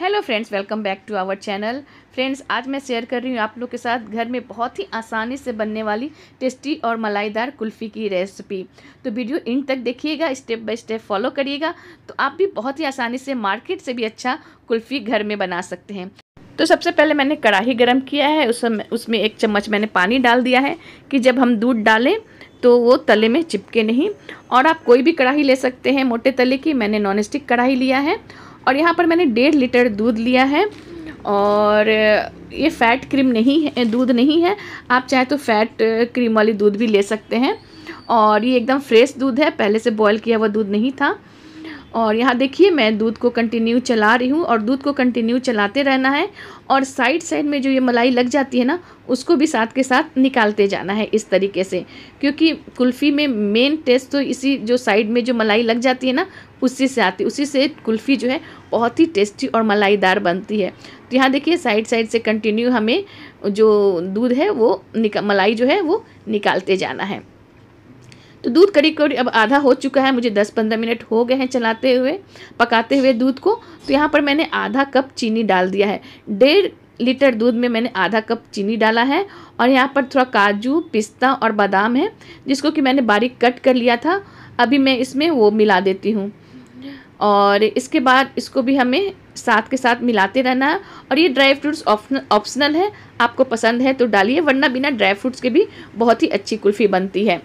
hello friends welcome back to our channel friends आज मैं share कर रही हूँ आप लोग के साथ घर में बहुत ही आसानी से बनने वाली टेस्टी और मलाईदार कुल्फ़ी की रेसिपी तो वीडियो इंड तक देखिएगा स्टेप बाय स्टेप फॉलो करिएगा तो आप भी बहुत ही आसानी से मार्केट से भी अच्छा कुल्फ़ी घर में बना सकते हैं तो सबसे पहले मैंने कढ़ाही गर्म किया है उसमें उसमें एक चम्मच मैंने पानी डाल दिया है कि जब हम दूध डालें तो वो तले में चिपके नहीं और आप कोई भी कढ़ाई ले सकते हैं मोटे तले की मैंने नॉन स्टिक कढ़ाई लिया है और यहाँ पर मैंने डेढ़ लीटर दूध लिया है और ये फ़ैट क्रीम नहीं है दूध नहीं है आप चाहे तो फ़ैट क्रीम वाली दूध भी ले सकते हैं और ये एकदम फ्रेश दूध है पहले से बॉयल किया हुआ दूध नहीं था और यहाँ देखिए मैं दूध को कंटिन्यू चला रही हूँ और दूध को कंटिन्यू चलाते रहना है और साइड साइड में जो ये मलाई लग जाती है ना उसको भी साथ के साथ निकालते जाना है इस तरीके से क्योंकि कुल्फ़ी में मेन टेस्ट तो इसी जो साइड में जो मलाई लग जाती है ना उसी से आती है उसी से कुल्फ़ी जो है बहुत ही टेस्टी और मलाईदार बनती है तो यहाँ देखिए साइड साइड से कंटिन्यू हमें जो दूध है वो निका मलाई जो है वो निकालते जाना है तो दूध करीब करीब अब आधा हो चुका है मुझे 10-15 मिनट हो गए हैं चलाते हुए पकाते हुए दूध को तो यहाँ पर मैंने आधा कप चीनी डाल दिया है डेढ़ लीटर दूध में मैंने आधा कप चीनी डाला है और यहाँ पर थोड़ा काजू पिस्ता और बादाम है जिसको कि मैंने बारीक कट कर लिया था अभी मैं इसमें वो मिला देती हूँ और इसके बाद इसको भी हमें साथ के साथ मिलाते रहना है और ये ड्राई फ्रूट्स ऑप्शनल है आपको पसंद है तो डालिए वरना बिना ड्राई फ्रूट्स के भी बहुत ही अच्छी कुल्फ़ी बनती है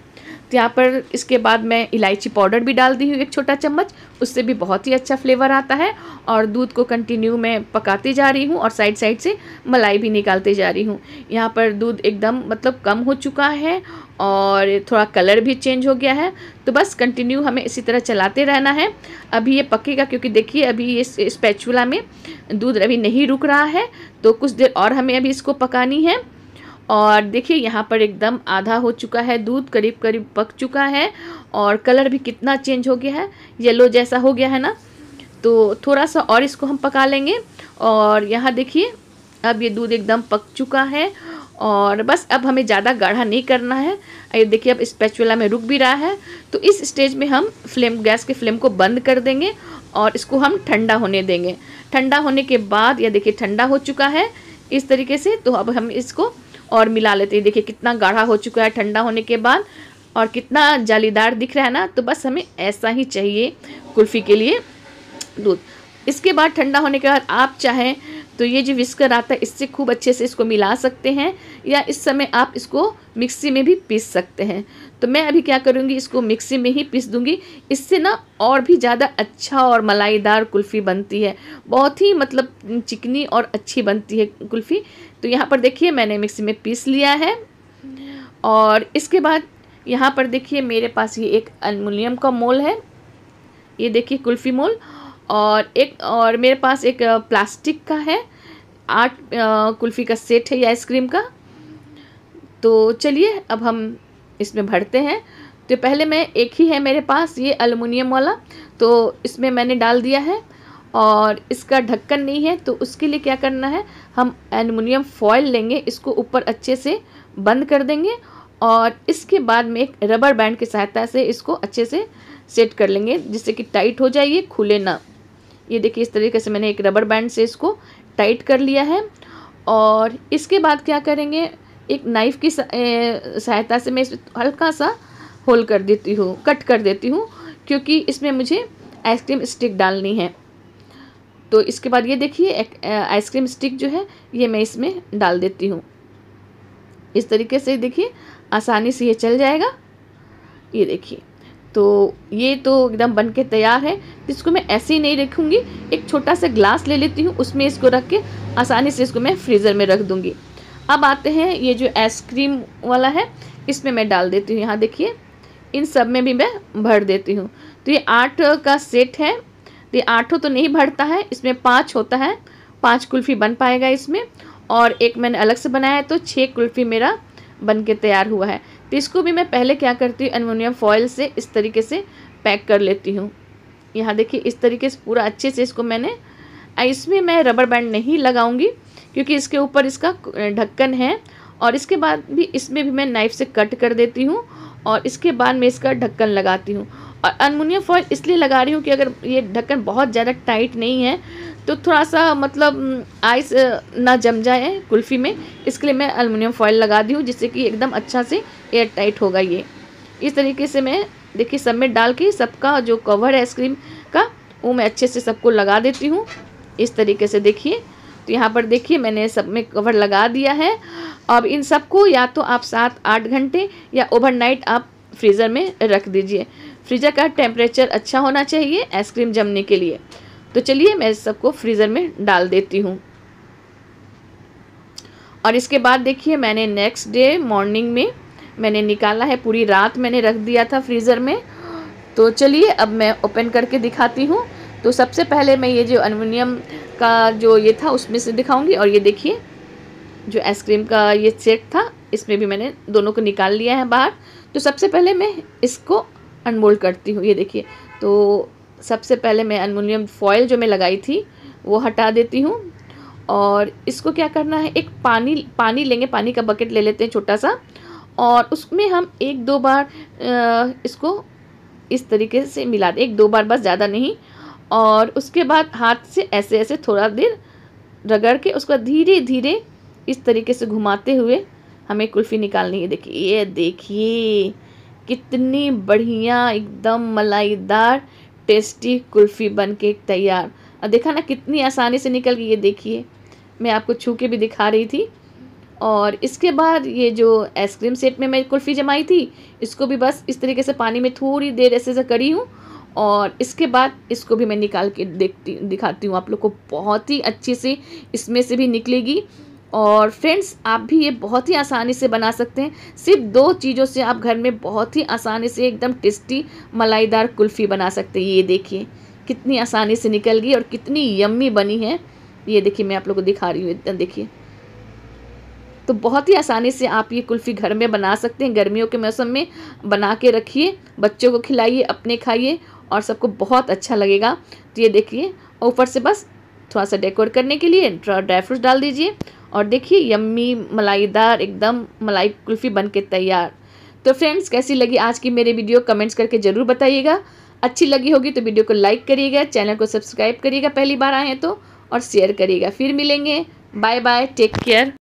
यहाँ पर इसके बाद मैं इलायची पाउडर भी डाल दी हूँ एक छोटा चम्मच उससे भी बहुत ही अच्छा फ्लेवर आता है और दूध को कंटिन्यू मैं पकाती जा रही हूँ और साइड साइड से मलाई भी निकालते जा रही हूँ यहाँ पर दूध एकदम मतलब कम हो चुका है और थोड़ा कलर भी चेंज हो गया है तो बस कंटिन्यू हमें इसी तरह चलाते रहना है अभी ये पकेगा क्योंकि देखिए अभी ये स्पैचुला में दूध अभी नहीं रुक रहा है तो कुछ देर और हमें अभी इसको पकानी है और देखिए यहाँ पर एकदम आधा हो चुका है दूध करीब करीब पक चुका है और कलर भी कितना चेंज हो गया है येलो जैसा हो गया है ना तो थोड़ा सा और इसको हम पका लेंगे और यहाँ देखिए अब ये दूध एकदम पक चुका है और बस अब हमें ज़्यादा गाढ़ा नहीं करना है ये देखिए अब इस पैचुला में रुक भी रहा है तो इस स्टेज में हम फ्लेम गैस के फ्लेम को बंद कर देंगे और इसको हम ठंडा होने देंगे ठंडा होने के बाद यह देखिए ठंडा हो चुका है इस तरीके से तो अब हम इसको और मिला लेते हैं देखिए कितना गाढ़ा हो चुका है ठंडा होने के बाद और कितना जालीदार दिख रहा है ना तो बस हमें ऐसा ही चाहिए कुल्फ़ी के लिए दूध इसके बाद ठंडा होने के बाद आप चाहें तो ये जो विस्कर आता है इससे खूब अच्छे से इसको मिला सकते हैं या इस समय आप इसको मिक्सी में भी पीस सकते हैं तो मैं अभी क्या करूँगी इसको मिक्सी में ही पीस दूँगी इससे ना और भी ज़्यादा अच्छा और मलाईदार कुल्फ़ी बनती है बहुत ही मतलब चिकनी और अच्छी बनती है कुल्फ़ी तो यहाँ पर देखिए मैंने मिक्सी में पीस लिया है और इसके बाद यहाँ पर देखिए मेरे पास ये एक अलमोनियम का मोल है ये देखिए कुल्फ़ी मोल और एक और मेरे पास एक प्लास्टिक का है आठ कुल्फ़ी का सेट है या आइसक्रीम का तो चलिए अब हम इसमें भरते हैं तो पहले मैं एक ही है मेरे पास ये अलमुनियम वाला तो इसमें मैंने डाल दिया है और इसका ढक्कन नहीं है तो उसके लिए क्या करना है हम एलमिनियम फॉयल लेंगे इसको ऊपर अच्छे से बंद कर देंगे और इसके बाद में एक रबर बैंड की सहायता से इसको अच्छे से सेट कर लेंगे जिससे कि टाइट हो जाइए खुले ना ये देखिए इस तरीके से मैंने एक रबर बैंड से इसको टाइट कर लिया है और इसके बाद क्या करेंगे एक नाइफ़ की सहायता से मैं इस हल्का सा होल कर देती हूँ कट कर देती हूँ क्योंकि इसमें मुझे आइसक्रीम स्टिक डालनी है तो इसके बाद ये देखिए आइसक्रीम स्टिक जो है ये मैं इसमें डाल देती हूँ इस तरीके से देखिए आसानी से ये चल जाएगा ये देखिए तो ये तो एकदम बन के तैयार है इसको मैं ऐसे ही नहीं रखूँगी एक छोटा सा ग्लास ले लेती हूँ उसमें इसको रख के आसानी से इसको मैं फ्रीज़र में रख दूँगी अब आते हैं ये जो आइसक्रीम वाला है इसमें मैं डाल देती हूँ यहाँ देखिए इन सब में भी मैं भर देती हूँ तो ये आठ का सेट है तो ये आठों तो नहीं भरता है इसमें पाँच होता है पाँच कुल्फ़ी बन पाएगा इसमें और एक मैंने अलग से बनाया है तो छः कुल्फ़ी मेरा बन के तैयार हुआ है तो इसको भी मैं पहले क्या करती हूँ एलमोनियम फॉयल से इस तरीके से पैक कर लेती हूँ यहाँ देखिए इस तरीके से पूरा अच्छे से इसको मैंने इसमें मैं रबर बैंड नहीं लगाऊंगी क्योंकि इसके ऊपर इसका ढक्कन है और इसके बाद भी इसमें भी मैं नाइफ़ से कट कर देती हूँ और इसके बाद मैं इसका ढक्कन लगाती हूँ और अनमोनियम फॉइल इसलिए लगा रही हूँ कि अगर ये ढक्कन बहुत ज़्यादा टाइट नहीं है तो थोड़ा सा मतलब आइस ना जम जाए कुल्फ़ी में इसके लिए मैं अलमिनियम फॉयल लगा दी हूँ जिससे कि एकदम अच्छा से एयर टाइट होगा ये इस तरीके से मैं देखिए सब में डाल के सबका जो कवर है आइसक्रीम का वो मैं अच्छे से सबको लगा देती हूँ इस तरीके से देखिए तो यहाँ पर देखिए मैंने सब में कवर लगा दिया है अब इन सबको या तो आप सात आठ घंटे या ओवरनाइट आप फ्रीज़र में रख दीजिए फ्रीज़र का टेम्परेचर अच्छा होना चाहिए आइसक्रीम जमने के लिए तो चलिए मैं सबको फ्रीज़र में डाल देती हूँ और इसके बाद देखिए मैंने नेक्स्ट डे मॉर्निंग में मैंने निकाला है पूरी रात मैंने रख दिया था फ्रीज़र में तो चलिए अब मैं ओपन करके दिखाती हूँ तो सबसे पहले मैं ये जो अलमिनियम का जो ये था उसमें से दिखाऊंगी और ये देखिए जो आइसक्रीम का ये सेट था इसमें भी मैंने दोनों को निकाल लिया है बाहर तो सबसे पहले मैं इसको अनमोल्ड करती हूँ ये देखिए तो सबसे पहले मैं अनमोनियम फॉयल जो मैं लगाई थी वो हटा देती हूँ और इसको क्या करना है एक पानी पानी लेंगे पानी का बकेट ले लेते हैं छोटा सा और उसमें हम एक दो बार इसको इस तरीके से मिला दें एक दो बार बस ज़्यादा नहीं और उसके बाद हाथ से ऐसे ऐसे थोड़ा देर रगड़ के उसको धीरे धीरे इस तरीके से घुमाते हुए हमें कुल्फ़ी निकालनी है देखिए ये देखिए कितनी बढ़िया एकदम मलाईदार टेस्टी कुल्फ़ी बन के तैयार और देखा ना कितनी आसानी से निकल गई ये देखिए मैं आपको छू के भी दिखा रही थी और इसके बाद ये जो आइसक्रीम सेट में मैं कुल्फ़ी जमाई थी इसको भी बस इस तरीके से पानी में थोड़ी देर ऐसे से करी हूँ और इसके बाद इसको भी मैं निकाल के देखती दिखाती हूँ आप लोग को बहुत ही अच्छे से इसमें से भी निकलेगी और फ्रेंड्स आप भी ये बहुत ही आसानी से बना सकते हैं सिर्फ दो चीज़ों से आप घर में बहुत ही आसानी से एकदम टेस्टी मलाईदार कुल्फ़ी बना सकते हैं ये देखिए कितनी आसानी से निकल गई और कितनी यम्मी बनी है ये देखिए मैं आप लोग को दिखा रही हूँ एकदम देखिए तो बहुत ही आसानी से आप ये कुल्फ़ी घर में बना सकते हैं गर्मियों के मौसम में बना के रखिए बच्चों को खिलाइए अपने खाइए और सबको बहुत अच्छा लगेगा तो ये देखिए ऊपर से बस थोड़ा सा डेकोर करने के लिए ड्राई फ्रूट्स डाल दीजिए और देखिए यम्मी मलाईदार एकदम मलाई कुल्फ़ी बन के तैयार तो फ्रेंड्स कैसी लगी आज की मेरी वीडियो कमेंट्स करके ज़रूर बताइएगा अच्छी लगी होगी तो वीडियो को लाइक करिएगा चैनल को सब्सक्राइब करिएगा पहली बार आए हैं तो और शेयर करिएगा फिर मिलेंगे बाय बाय टेक केयर